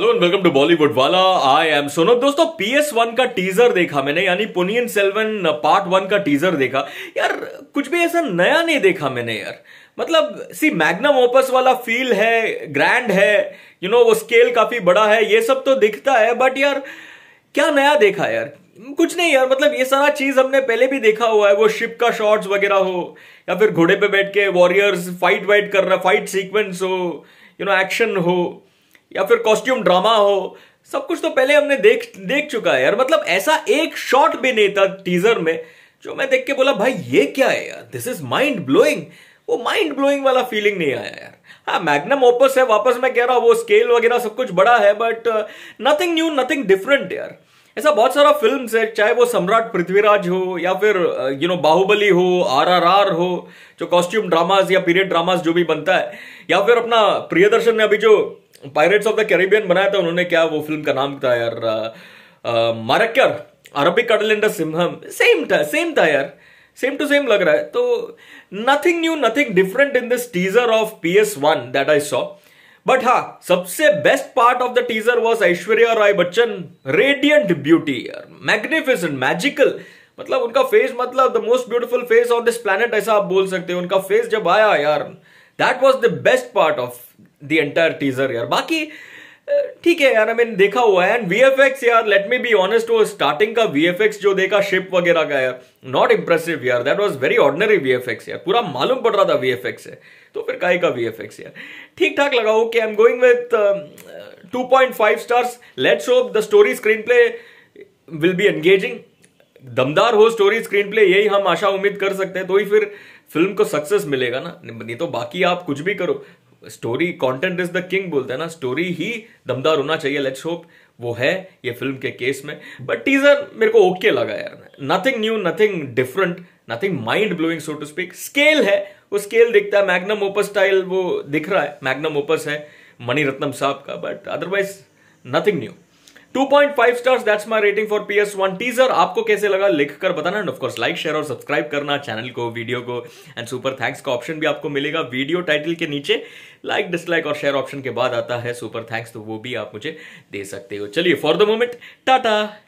hello and welcome to Bollywood वाला I am सोनो दोस्तों पी एस वन का टीजर देखा मैंने यानी पुनियन सेल्वन पार्ट वन का टीजर देखा यार कुछ भी ऐसा नया नहीं देखा मैंने यार मतलब सी मैग्नम ओपस वाला फील है ग्रैंड है यू you नो know, वो स्केल काफी बड़ा है ये सब तो दिखता है बट यार क्या नया देखा यार कुछ नहीं यार मतलब ये सारा चीज हमने पहले भी देखा हुआ है वो शिप का शॉर्ट्स वगैरह हो या फिर घोड़े पे बैठ के वॉरियर्स फाइट वाइट कर रहा फाइट सीक्वेंस हो यू नो एक्शन हो या फिर कॉस्ट्यूम ड्रामा हो सब कुछ तो पहले हमने देख देख चुका है यार मतलब ऐसा एक शॉट भी नहीं था टीजर में जो मैं देख के बोला भाई ये क्या है यार दिस इज माइंड ब्लोइंग वो माइंड ब्लोइंग वाला फीलिंग नहीं आया यार हाँ मैग्नम ओपस है वापस मैं कह रहा हूँ वो स्केल वगैरह सब कुछ बड़ा है but nothing new nothing different यार ऐसा बहुत सारा फिल्म है चाहे वो सम्राट पृथ्वीराज हो या फिर यू uh, नो बाहुबली हो आरआरआर हो जो कॉस्ट्यूम ड्रामाज या पीरियड ड्रामाज जो भी बनता है या फिर अपना प्रियदर्शन ने अभी जो पायरेट्स ऑफ द कैरिबियन बनाया था उन्होंने क्या वो फिल्म का नाम था यार मारक्कर अरबिक कडलेंडर सिम्हम सेम था सेम था यार सेम टू सेम लग रहा है तो nothing new nothing different in this teaser of P S one that I saw but हा सबसे best part of the teaser was Aishwarya Rai Bachchan radiant beauty magnificent magical मतलब उनका फेस मतलब the most beautiful face on this planet ऐसा आप बोल सकते हो उनका फेस जब आया यार that was the best part of the entire teaser यार बाकी ठीक है यार मैंने देखा हुआ है एंड वीएफएक्स यार लेट मी बी ऑनेस्ट वो स्टार्टिंग का वीएफएक्स जो देखा शिप वगैरह का यार नॉट इंप्रेसिव यार that was very ordinary VFX यार पूरा मालूम पड़ रहा था वीएफएक्स है तो फिर काई का वीएफएक्स यार ठीक ठाक लगा okay I am going with 2.5 stars let's hope the story screenplay will be engaging दमदार हो स्टोरी स्क्रीन प्ले यही हम आशा उम्मीद कर सकते हैं तो ही फिर फिल्म को सक्सेस मिलेगा ना नहीं तो बाकी आप कुछ भी करो story content is the king बोलते हैं ना स्टोरी ही दमदार होना चाहिए लेट्स होप वो है ये फिल्म के केस में बट टीजर मेरे को ओके okay लगा यार nothing new nothing different nothing mind blowing so to speak scale है वो स्केल दिखता है मैग्नम ओपस स्टाइल वो दिख रहा है मैग्नम ओपस है मणिरत्नम रत्नम साहब का but otherwise nothing new 2.5 stars that's my rating for PS one teaser आपको कैसे लगा लिखकर बताना एंड ऑफकोर्स लाइक शेयर और सब्सक्राइब करना चैनल को वीडियो को एंड सुपर थैंक्स का ऑप्शन भी आपको मिलेगा वीडियो टाइटल के नीचे लाइक डिसलाइक और शेयर ऑप्शन के बाद आता है सुपर थैंक्स तो वो भी आप मुझे दे सकते हो चलिए फॉर द मोमेंट टाटा